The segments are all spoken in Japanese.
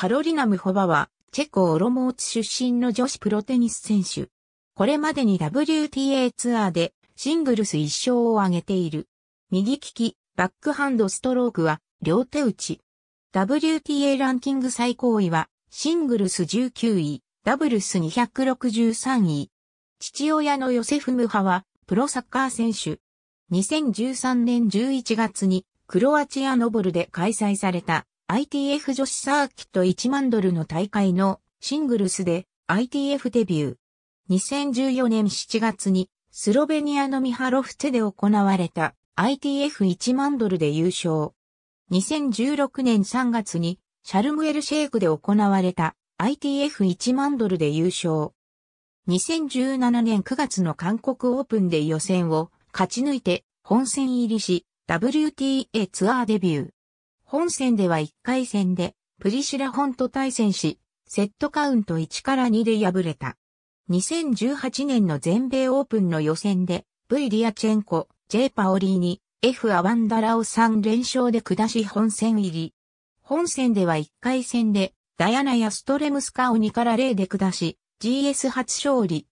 カロリナ・ムホバは、チェコ・オロモーツ出身の女子プロテニス選手。これまでに WTA ツアーでシングルス1勝を挙げている。右利き、バックハンドストロークは両手打ち。WTA ランキング最高位はシングルス19位、ダブルス263位。父親のヨセフ・ムハはプロサッカー選手。2013年11月にクロアチアノボルで開催された ITF 女子サーキット1万ドルの大会のシングルスで ITF デビュー。2014年7月にスロベニアのミハロフツで行われた ITF1 万ドルで優勝。2016年3月にシャルムエルシェイクで行われた ITF1 万ドルで優勝。2017年9月の韓国オープンで予選を勝ち抜いて本戦入りし WTA ツアーデビュー。本戦では1回戦で、プリシラ本と対戦し、セットカウント1から2で敗れた。2018年の全米オープンの予選で、V リアチェンコ、J パオリーに、F アワンダラを3連勝で下し本戦入り。本戦では1回戦で、ダヤナやストレムスカを2から0で下し、GS 初勝利。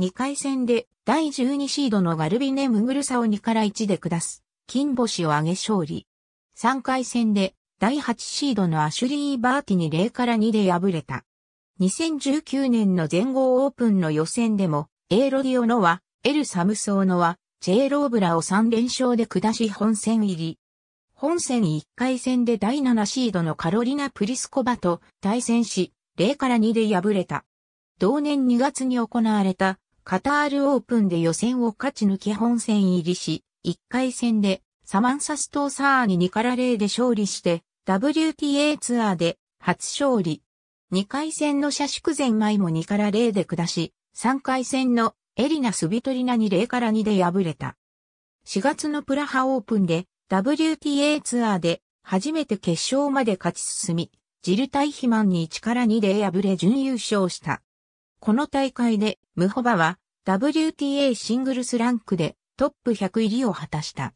2回戦で、第12シードのガルビネ・ムグルサを2から1で下す、金星を挙げ勝利。3回戦で第8シードのアシュリー・バーティに0から2で敗れた。2019年の全豪オープンの予選でも、エーロディオノは、エル・サムソーノは、ジェイ・ローブラを3連勝で下し本戦入り。本戦1回戦で第7シードのカロリナ・プリスコバと対戦し、0から2で敗れた。同年2月に行われたカタールオープンで予選を勝ち抜き本戦入りし、1回戦でサマンサストーサーに2から0で勝利して、WTA ツアーで初勝利。2回戦の社宿前前も2から0で下し、3回戦のエリナ・スビトリナに0から2で敗れた。4月のプラハオープンで WTA ツアーで初めて決勝まで勝ち進み、ジル・タイヒマンに1から2で敗れ準優勝した。この大会でムホバは WTA シングルスランクでトップ100入りを果たした。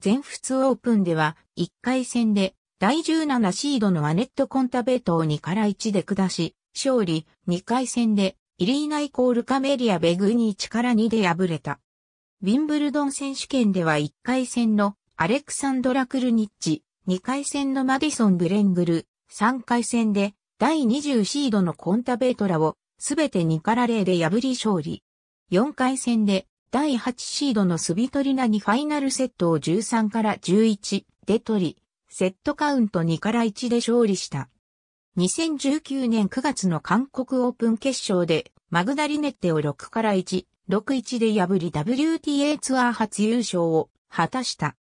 全仏オープンでは、1回戦で、第17シードのアネット・コンタベートを2から1で下し、勝利、2回戦で、イリーナイコールカメリア・ベグに1から2で敗れた。ウィンブルドン選手権では1回戦のアレクサンドラ・クルニッチ、2回戦のマディソン・ブレングル、3回戦で第20シードのコンタベートラをすべて2から0で破り勝利。4回戦で第8シードのスビトリナにファイナルセットを13から11で取り、セットカウント2から1で勝利した。2019年9月の韓国オープン決勝でマグダリネッテを6から1、6-1で破り WTA ツアー初優勝を果たした。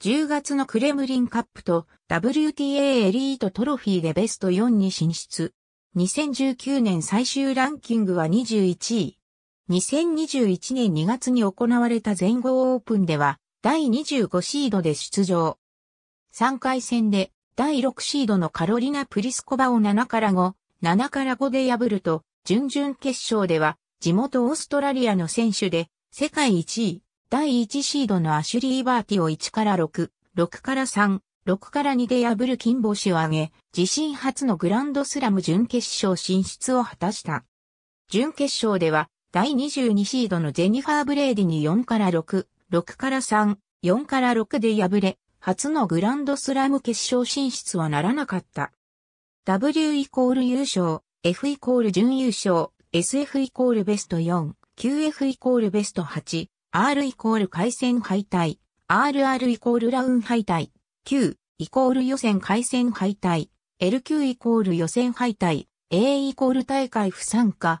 10月のクレムリンカップと WTA エリートトロフィーでベスト4に進出。2019年最終ランキングは21位。2021年2月に行われた全豪オープンでは、第25シードで出場。3回戦で、第6シードのカロリナ・プリスコバを7から5、7から5で破ると、準々決勝では、地元オーストラリアの選手で、世界1位、第1シードのアシュリー・バーティを1から6、6から3、6から2で破る金星を挙げ、自身初のグランドスラム準決勝進出を果たした。準決勝では、第22シードのジェニファー・ブレーディに4から6、6から3、4から6で敗れ、初のグランドスラム決勝進出はならなかった。W イコール優勝、F イコール準優勝、SF イコールベスト4、QF イコールベスト8、R イコール回戦敗退、RR イコールラウン敗退、Q イコール予選回戦敗退、LQ イコール予選敗退、A イコール大会不参加、